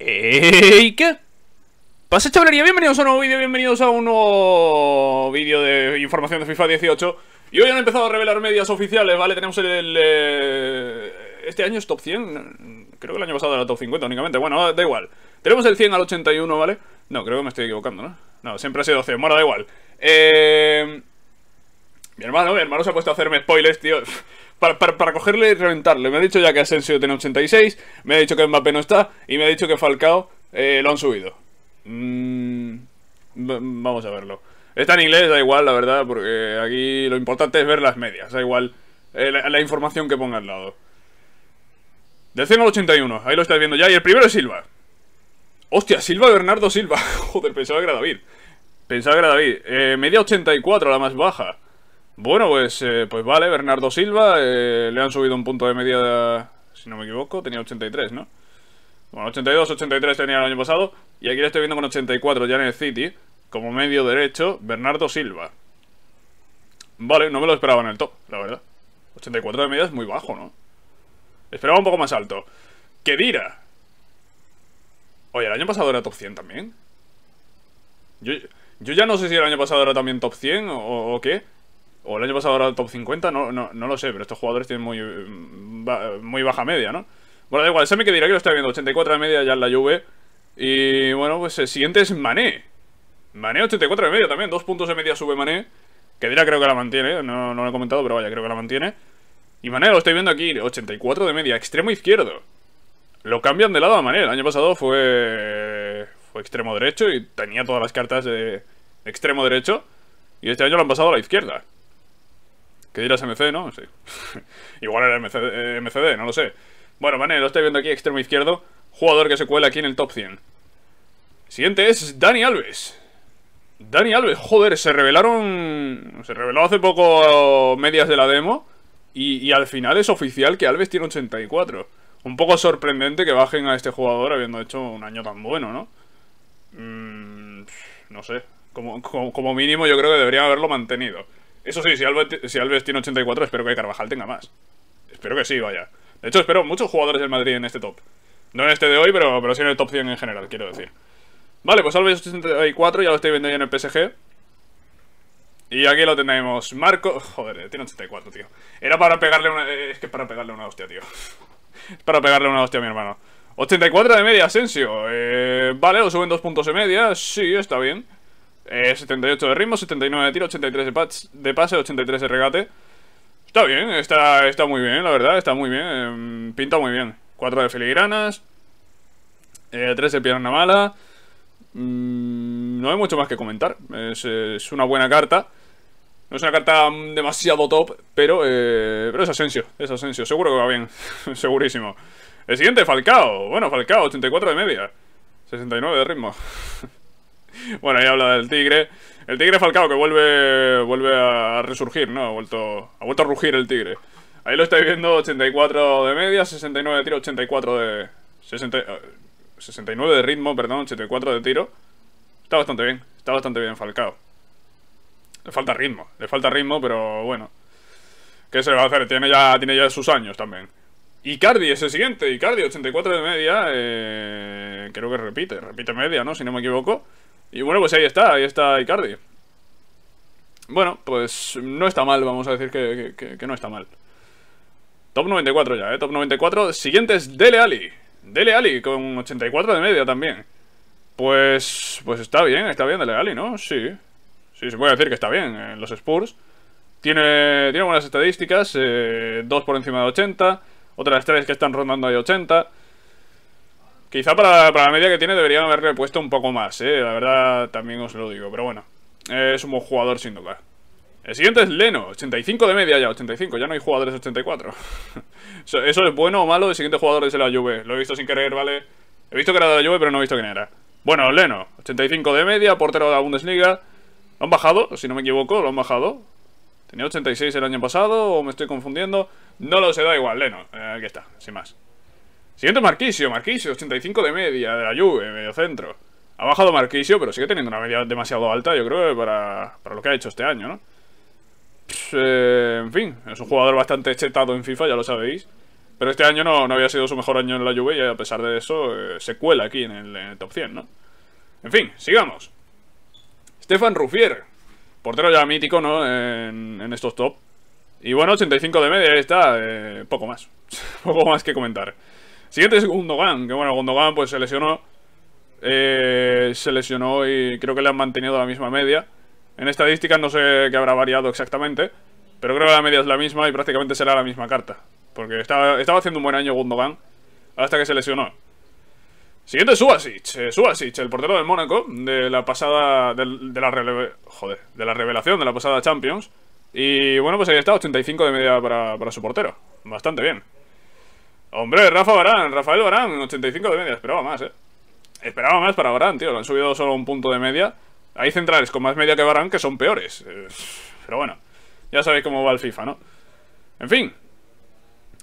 ¿Y qué? Pasa chavalería, bienvenidos a un nuevo vídeo, bienvenidos a un nuevo vídeo de información de FIFA 18 Y hoy han empezado a revelar medias oficiales, ¿vale? Tenemos el... Eh, este año es top 100, creo que el año pasado era top 50 únicamente, bueno, da igual Tenemos el 100 al 81, ¿vale? No, creo que me estoy equivocando, ¿no? No, siempre ha sido 100, bueno, da igual Eh... Mi hermano, mi hermano se ha puesto a hacerme spoilers, tío para, para, cogerle y reventarle. Me ha dicho ya que Asensio tiene 86, me ha dicho que Mbappé no está y me ha dicho que Falcao eh, lo han subido. Mm, vamos a verlo. Está en inglés, da igual, la verdad, porque aquí lo importante es ver las medias, da igual eh, la, información que ponga al lado. Del 100 al 81, ahí lo estáis viendo ya, y el primero es Silva. Hostia, Silva Bernardo Silva. Joder, pensaba que era David. Pensaba que era David. Eh, media 84, la más baja. Bueno, pues, eh, pues vale, Bernardo Silva, eh, le han subido un punto de media, si no me equivoco, tenía 83, ¿no? Bueno, 82, 83 tenía el año pasado, y aquí lo estoy viendo con 84 ya en el City, como medio derecho, Bernardo Silva. Vale, no me lo esperaba en el top, la verdad. 84 de media es muy bajo, ¿no? Esperaba un poco más alto. dirá? Oye, el año pasado era top 100 también. Yo, ya no sé si el año pasado era también top 100 o, o qué. O el año pasado era el top 50, no, no, no lo sé, pero estos jugadores tienen muy, mm, muy baja media, ¿no? Bueno, da igual, me que dirá que lo está viendo, 84 de media ya en la Juve. Y bueno, pues el siguiente es Mané. Mané 84 de media también, dos puntos de media sube Mané. Que dirá creo que la mantiene, no, no lo he comentado, pero vaya, creo que la mantiene. Y Mané lo estoy viendo aquí, 84 de media, extremo izquierdo. Lo cambian de lado a Mané, el año pasado fue, fue extremo derecho y tenía todas las cartas de extremo derecho. Y este año lo han pasado a la izquierda. Que dirás MC, ¿no? Igual era MCD, eh, no lo sé. Bueno, vale, lo estoy viendo aquí, extremo izquierdo. Jugador que se cuela aquí en el top 100. Siguiente es Dani Alves. Dani Alves, joder, se revelaron... Se reveló hace poco medias de la demo. Y, al final es oficial que Alves tiene 84. Un poco sorprendente que bajen a este jugador habiendo hecho un año tan bueno, ¿no? Mm, no sé. como mínimo yo creo que deberían haberlo mantenido. Eso sí, si Alves, tiene 84, espero que Carvajal tenga más. Espero que sí, vaya. De hecho, espero muchos jugadores del Madrid en este top. No en este de hoy, pero, pero sí en el top 100 en general, quiero decir. Vale, pues Alves 84, ya lo estoy viendo ya en el PSG. Y aquí lo tenemos. Marco... Joder, eh, tiene 84, tío. Era para pegarle una... Eh, es que para pegarle una hostia, tío. para pegarle una hostia a mi hermano. 84 de media, Asensio. Eh, vale, lo suben dos puntos de media. Sí, está bien. 78 eh, de ritmo, 79 de tiro, 83 de, pase, 83 de regate. Está bien, está, está muy bien, la verdad, está muy bien. Em, pinta muy bien. 4 de filigranas. 3 eh, de pierna mala. Mm, no hay mucho más que comentar. Es, una buena carta. No es una carta mm, demasiado top, pero, eh, pero es Asensio. Es Asensio, seguro que va bien. Segurísimo. El siguiente, Falcao. Bueno, Falcao, 84 de media. 69 de ritmo. bueno, ahí habla del tigre. El tigre Falcao que vuelve, vuelve a resurgir, ¿no? Ha vuelto, ha vuelto a rugir el tigre. Ahí lo estáis viendo, 84 de media, 69 de tiro, 84 de... 69 eh, de ritmo, perdón, 84 de tiro. Está bastante bien, está bastante bien Falcao. Le falta ritmo, le falta ritmo, pero bueno. ¿Qué se va a hacer? Tiene ya, tiene ya sus años también. Icardi es el siguiente, Icardi, 84 de media, eh, creo que repite, repite media, ¿no? Si no me equivoco. Y bueno, pues ahí está, ahí está Icardi. Bueno, pues no está mal, vamos a decir que, no está mal. Top 94 ya, ¿eh? Top 94. Siguiente es Dele Ali. Dele Ali con 84 de media también. Pues, pues está bien, está bien Dele Ali, ¿no? Sí. Sí, se puede decir que está bien en eh, los Spurs. Tiene, tiene buenas estadísticas, eh, dos por encima de 80, otras tres que están rondando ahí 80. Quizá para, la media que tiene deberían haberle puesto un poco más, ¿eh? La verdad también os lo digo, pero bueno. Eh, es un buen jugador sin duda. El siguiente es Leno, 85 de media ya, 85, ya no hay jugadores 84. eso, es bueno o malo, el siguiente jugador es de la Juve. Lo he visto sin querer, ¿vale? He visto que era de la Juve, pero no he visto quién era. Bueno, Leno, 85 de media, portero de la Bundesliga. Lo han bajado, si no me equivoco, lo han bajado. ¿Tenía 86 el año pasado o me estoy confundiendo? No lo sé, da igual, Leno. Eh, aquí está, sin más. Siguiente Marquisio, Marquisio, 85 de media de la Juve, medio centro. Ha bajado Marquisio, pero sigue teniendo una media demasiado alta, yo creo, para, para lo que ha hecho este año, ¿no? Eh, en fin, es un jugador bastante chetado en FIFA, ya lo sabéis. Pero este año no, había sido su mejor año en la Juve y a pesar de eso eh, se cuela aquí en el, top 100, ¿no? En fin, sigamos. Stefan Ruffier, portero ya mítico, ¿no? En, estos top. Y bueno, 85 de media, ahí está, eh, poco más. poco más que comentar. Siguiente es Gundogan, que bueno, Gundogan pues se lesionó. Eh, se lesionó y creo que le han mantenido la misma media. En estadísticas no sé qué habrá variado exactamente, pero creo que la media es la misma y prácticamente será la misma carta. Porque estaba, estaba haciendo un buen año Gundogan hasta que se lesionó. Siguiente es Subasic. Eh, el portero del Mónaco, de la pasada... De, la joder, de la revelación de la pasada Champions. Y bueno, pues ahí está, 85 de media para su portero. Bastante bien. Hombre, Rafa Barán, Rafael Barán, 85 de media. Esperaba más, eh. Esperaba más para Barán, tío. Lo han subido solo un punto de media. Hay centrales con más media que Barán que son peores. Eh, pero bueno, ya sabéis cómo va el FIFA, ¿no? En fin.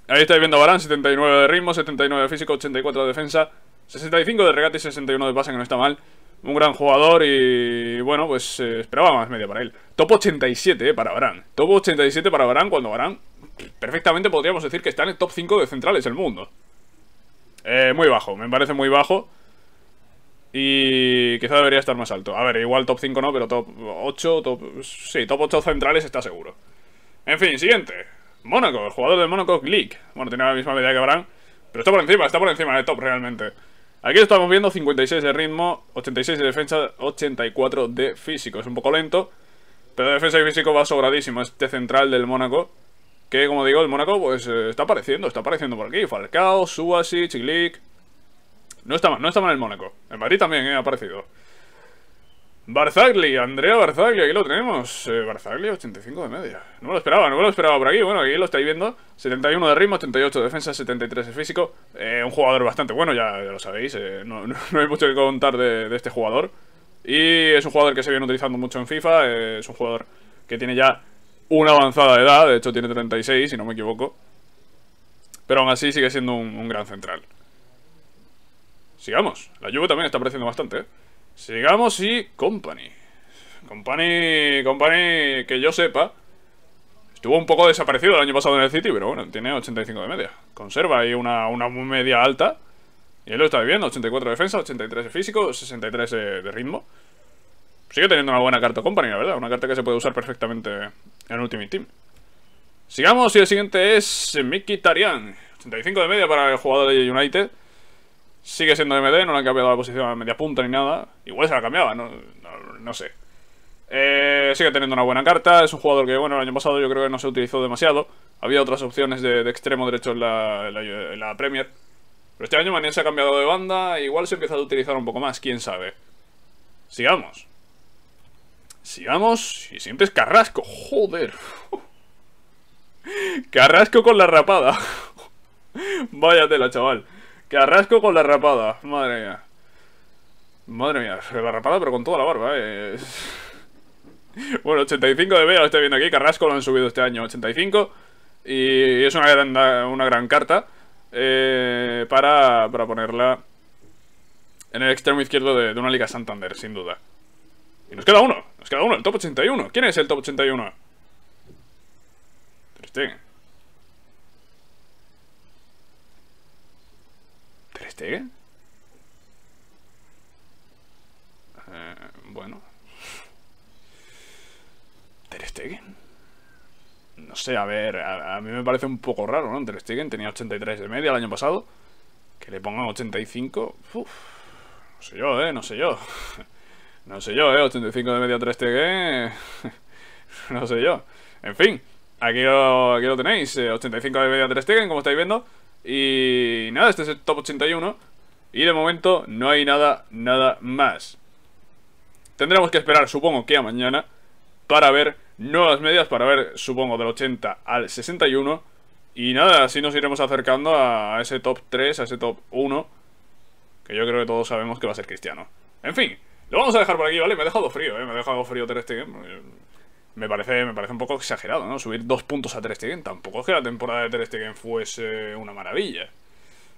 Ahí estáis viendo Barán, 79 de ritmo, 79 de físico, 84 de defensa, 65 de regate y 61 de pase, que no está mal. Un gran jugador y bueno, pues eh, esperaba más media para él. Top 87 eh, para Barán. Top 87 para Barán cuando Barán perfectamente podríamos decir que está en el top 5 de centrales del mundo. Eh, muy bajo, me parece muy bajo. Y quizá debería estar más alto. A ver, igual top 5 no, pero top 8, top... Sí, top 8 centrales está seguro. En fin, siguiente. Mónaco, el jugador del Mónaco Glick. Bueno, tiene la misma medida que Abraham, pero está por encima, está por encima de top realmente. Aquí estamos viendo 56 de ritmo, 86 de defensa, 84 de físico. Es un poco lento, pero defensa y físico va sobradísimo este central del Mónaco. Que como digo, el Mónaco pues eh, está apareciendo, está apareciendo por aquí. Falcao, Suasi, Chiglik. No está mal, no está mal el Mónaco. En Madrid también eh, ha aparecido. Barzagli, Andrea Barzagli, aquí lo tenemos. Eh, Barzagli, 85 de media. No me lo esperaba, no me lo esperaba por aquí. Bueno, aquí lo estáis viendo. 71 de ritmo, 38 de defensa, 73 de físico. un jugador bastante bueno, ya, lo sabéis. no, hay mucho que contar de, este jugador. Y es un jugador que se viene utilizando mucho en FIFA. es un jugador que tiene ya una avanzada de edad, de hecho tiene 36, si no me equivoco. Pero aún así sigue siendo un, gran central. Sigamos. La lluvia también está apareciendo bastante, ¿eh? Sigamos y Company. Company, Company, que yo sepa, estuvo un poco desaparecido el año pasado en el City, pero bueno, tiene 85 de media. Conserva ahí una, media alta. Y él lo está viviendo, 84 de defensa, 83 de físico, 63 de ritmo. Sigue teniendo una buena carta Company, la verdad. Una carta que se puede usar perfectamente en Ultimate Team. Sigamos y el siguiente es Mickey Tarian. 85 de media para el jugador de United. Sigue siendo MD, no le han cambiado la posición a media punta ni nada. Igual se la cambiaba, no, no, sé. Eh, sigue teniendo una buena carta. Es un jugador que, bueno, el año pasado yo creo que no se utilizó demasiado. Había otras opciones de, extremo derecho en la, Premier. Pero este año Mané se ha cambiado de banda. Igual se ha empieza a utilizar un poco más, quién sabe. Sigamos. Sigamos vamos y siempre es Carrasco. Joder. Carrasco con la rapada. Vaya tela, chaval. Carrasco con la rapada. Madre mía. Madre mía, la rapada pero con toda la barba, eh. Bueno, 85 de B, lo estoy viendo aquí. Carrasco lo han subido este año, 85. Y es una gran, una gran carta eh, para, ponerla en el extremo izquierdo de una Liga Santander, sin duda. Y nos queda uno, nos queda uno, el top 81. ¿Quién es el top 81? Ter Stegen. bueno. Ter No sé, a ver, a, mí me parece un poco raro, ¿no? Ter Stegen tenía 83 de media el año pasado. Que le pongan 85. no sé yo, ¿eh? No sé yo. No sé yo, ¿eh? 85 de media 3 TG. Eh. no sé yo. En fin, aquí lo, aquí lo tenéis. 85 eh, de media 3 TG, como estáis viendo. Y nada, este es el top 81. Y de momento no hay nada, nada más. Tendremos que esperar, supongo que a mañana, para ver nuevas medias, para ver, supongo, del 80 al 61. Y nada, así nos iremos acercando a ese top 3, a ese top 1, que yo creo que todos sabemos que va a ser cristiano. En fin, lo vamos a dejar por aquí, ¿vale? Me ha dejado frío, ¿eh? Me ha dejado frío terestigen Me parece, me parece un poco exagerado, ¿no? Subir dos puntos a terestigen Tampoco es que la temporada de terestigen fuese una maravilla.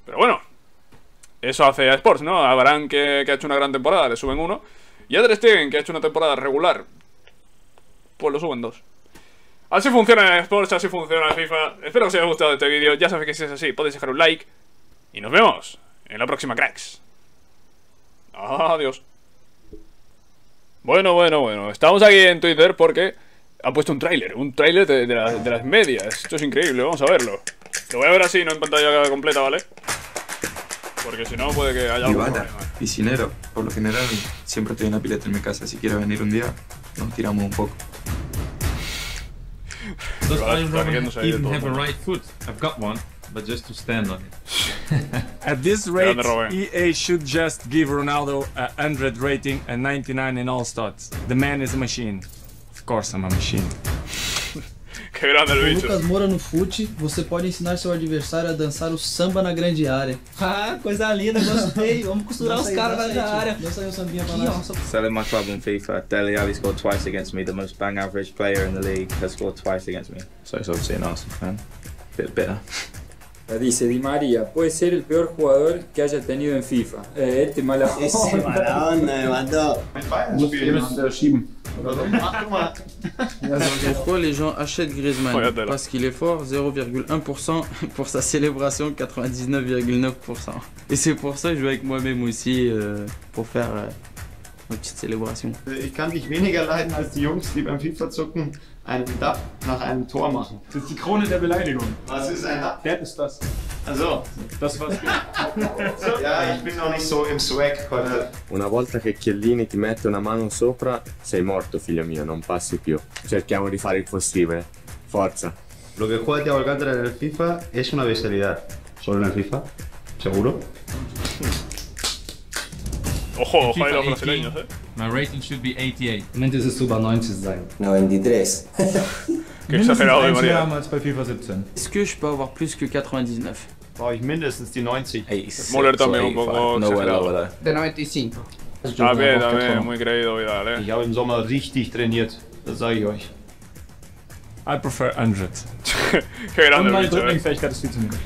Pero bueno, eso hace a Sports, ¿no? A Barán, que, ha hecho una gran temporada, le suben uno. Y a terestigen que ha hecho una temporada regular, pues lo suben dos. Así funciona el Sports, así funciona FIFA. Espero que os haya gustado este vídeo. Ya sabéis que si es así, podéis dejar un like. Y nos vemos en la próxima, cracks. Adiós. Bueno, bueno, bueno. Estamos aquí en Twitter porque ha puesto un tráiler. Un tráiler de, las medias. Esto es increíble, vamos a verlo. Lo voy a ver así, no en pantalla completa, ¿vale? Porque si no puede que haya Y piscinero. Por lo general siempre estoy una la pileta en mi casa. Si quieres venir un día, nos tiramos un poco. but just to stand on it. At this rate, EA should just give Ronaldo a 100 rating and 99 in all stats. The man is a machine. Of course I'm a machine. O Lucas Moura no fute, você pode ensinar seu adversário a dançar o samba na grande área. Ah, coisa linda, gostei. Vamos costurar os caras na grande área. Dança aí o sambinha pra nós. Selling my club on FIFA, Dele Alli scored twice against me, the most bang average player in the league has scored twice against me. So he's obviously an Arsenal fan. Bit bitter. Dice Di María, puede ser el peor jugador que haya tenido en FIFA. Eh, este mala onda. Ese mala onda me mató. Pourquoi les gens achètent Griezmann Parce qu'il est fort, 0,1% pour sa célébration, 99,9%. Et c'est pour ça que je joue avec moi-même aussi euh, pour faire une euh, petite célébration. Äh, ich kann dich weniger leiden als die Jungs, die beim FIFA zocken. einen Dab nach einem Tor machen. Das ist die Krone der Beleidigung. Was ist ein Dab? Der ist das. Also, das war's. ja, ich bin noch nicht so im Swag heute. Una volta che Chiellini ti mette una mano sopra, sei morto figlio mio, non passi più. Cerchiamo di fare il possibile. Forza. Lo che juega Thiago Alcántara en el FIFA es una bestialidad. Solo en el FIFA, seguro. Ojo, ojo ojo, ojo, brasileños, eh. My rating should be 88. Mindestens über 90 sein. 93. Que ça fait la Maria. als bei FIFA 17. Est-ce que je peux avoir plus que 99? Brauche ich mindestens die 90. Moller también un poco. No, bueno, bueno. De 95. Está bien, está bien, muy creído Vidal, eh. Ich habe im Sommer richtig trainiert, das sage ich euch. I prefer 100. Qué grande, Und meine eh. Dribblingfähigkeit ist viel zu niedrig.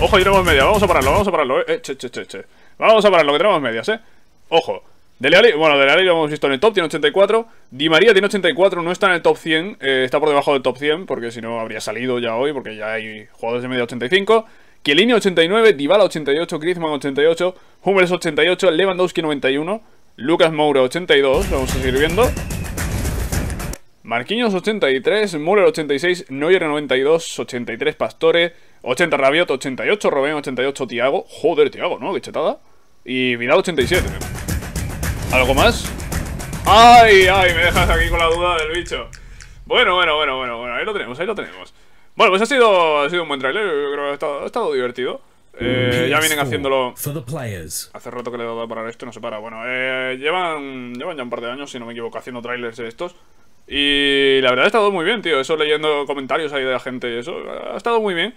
Ojo, tenemos media, vamos a pararlo, vamos a pararlo, eh. Che, che, che, che. Vamos a pararlo, que tenemos medias, eh. Ojo. Dele bueno, Dele Alli lo hemos visto en el top, tiene 84. Di María tiene 84, no está en el top 100, está por debajo del top 100, porque si no habría salido ya hoy, porque ya hay jugadores de media 85. Chiellini 89, Dybala 88, Griezmann 88, Hummels 88, Lewandowski 91, Lucas Moura 82, vamos a seguir viendo. Marquinhos 83, Müller 86, Neuer 92, 83 Pastore, 80 Rabiot 88, Robben 88, Tiago, joder Tiago, ¿no? Qué chetada. Y Vidal 87. ¿Algo más? ¡Ay, ay! Me dejas aquí con la duda del bicho. Bueno, bueno, bueno, bueno, bueno. Ahí lo tenemos, ahí lo tenemos. Bueno, pues ha sido, ha sido un buen trailer. creo que ha estado, ha estado divertido. Eh, mm. ya vienen haciéndolo. Hace rato que le he dado para parar esto no se para. Bueno, eh, llevan, llevan ya un par de años, si no me equivoco, haciendo trailers de estos. Y la verdad ha estado muy bien, tío. Eso leyendo comentarios ahí de la gente y eso. Ha estado muy bien.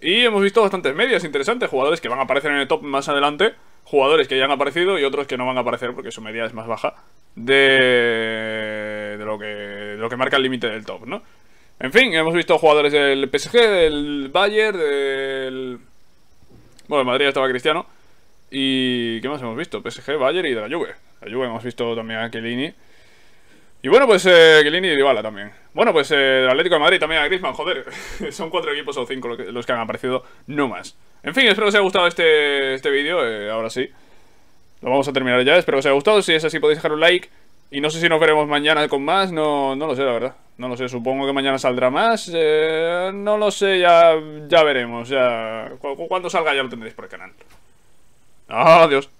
Y hemos visto bastantes medias interesantes, jugadores que van a aparecer en el top más adelante jugadores que ya han aparecido y otros que no van a aparecer porque su media es más baja de, de lo, que, lo que marca el límite del top, ¿no? En fin, hemos visto jugadores del PSG, del Bayern, del... Bueno, en Madrid estaba Cristiano. ¿Y qué más hemos visto? PSG, Bayern y de la Juve. La Juve hemos visto también a Chiellini. Y bueno, pues eh, y Dybala también. Bueno, pues eh, el Atlético de Madrid también a Griezmann, joder. Son cuatro equipos o cinco los que han aparecido, no más. En fin, espero que os haya gustado este, este vídeo, eh, ahora sí. Lo vamos a terminar ya, espero que os haya gustado. Si es así podéis dejar un like. Y no sé si nos veremos mañana con más, no, no lo sé, la verdad. No lo sé, supongo que mañana saldrá más. Eh, no lo sé, ya, ya veremos. Ya, cuando salga ya lo tendréis por el canal. Adiós.